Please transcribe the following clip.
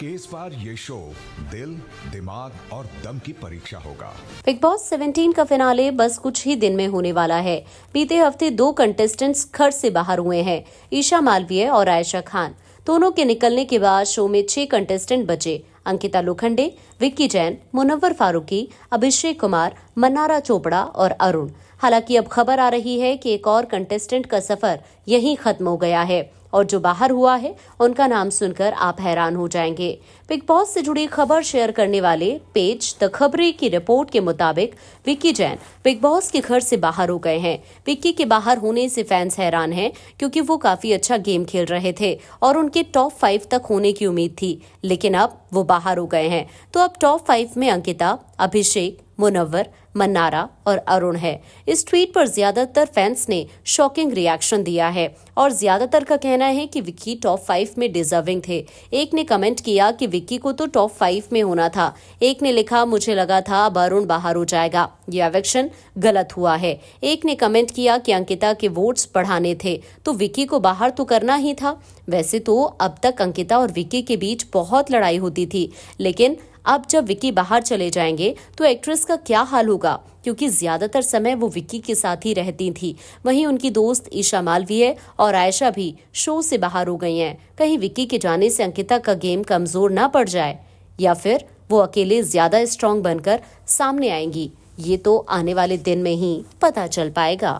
कि इस बार ये शो दिल दिमाग और दम की परीक्षा होगा बिग बॉस 17 का फिनाले बस कुछ ही दिन में होने वाला है बीते हफ्ते दो कंटेस्टेंट्स घर से बाहर हुए हैं ईशा मालवीय और आयशा खान दोनों के निकलने के बाद शो में छह कंटेस्टेंट बचे अंकिता लोखंडे विक्की जैन मुनव्वर फारूकी अभिषेक कुमार मन्नारा चोपड़ा और अरुण हालांकि अब खबर आ रही है कि एक और कंटेस्टेंट का सफर यहीं खत्म हो गया है और जो बाहर हुआ है उनका नाम सुनकर आप हैरान हो जाएंगे बिग बॉस से जुड़ी खबर शेयर करने वाले पेज द खबरे की रिपोर्ट के मुताबिक विक्की जैन बिग बॉस के घर से बाहर हो गए हैं विक्की के बाहर होने से फैंस हैरान हैं क्योंकि वो काफी अच्छा गेम खेल रहे थे और उनके टॉप फाइव तक होने की उम्मीद थी लेकिन अब वो बाहर हो गए हैं तो अब टॉप फाइव में अंकिता अभिषेक मुनव्वर मन्नारा और अरुण है इस ट्वीट पर ज्यादातर फैंस ने शॉकिंग रिएक्शन दिया है और ज्यादातर का कहना है कि विक्की टॉप फाइव में डिजर्विंग थे एक ने कमेंट किया कि विक्की को तो टॉप फाइव में होना था एक ने लिखा मुझे लगा था अब अरुण बाहर हो जाएगा यह एक्शन गलत हुआ है एक ने कमेंट किया कि अंकिता के वोट्स बढ़ाने थे तो विक्की को बाहर तो करना ही था वैसे तो अब तक अंकिता और विक्की के बीच बहुत लड़ाई होती थी लेकिन अब जब विक्की बाहर चले जाएंगे तो एक्ट्रेस का क्या हाल होगा क्योंकि ज्यादातर समय वो विक्की के साथ ही रहती थी वहीं उनकी दोस्त ईशा मालवीय और आयशा भी शो से बाहर हो गई हैं कहीं विक्की के जाने से अंकिता का गेम कमजोर ना पड़ जाए या फिर वो अकेले ज्यादा स्ट्रांग बनकर सामने आएंगी ये तो आने वाले दिन में ही पता चल पाएगा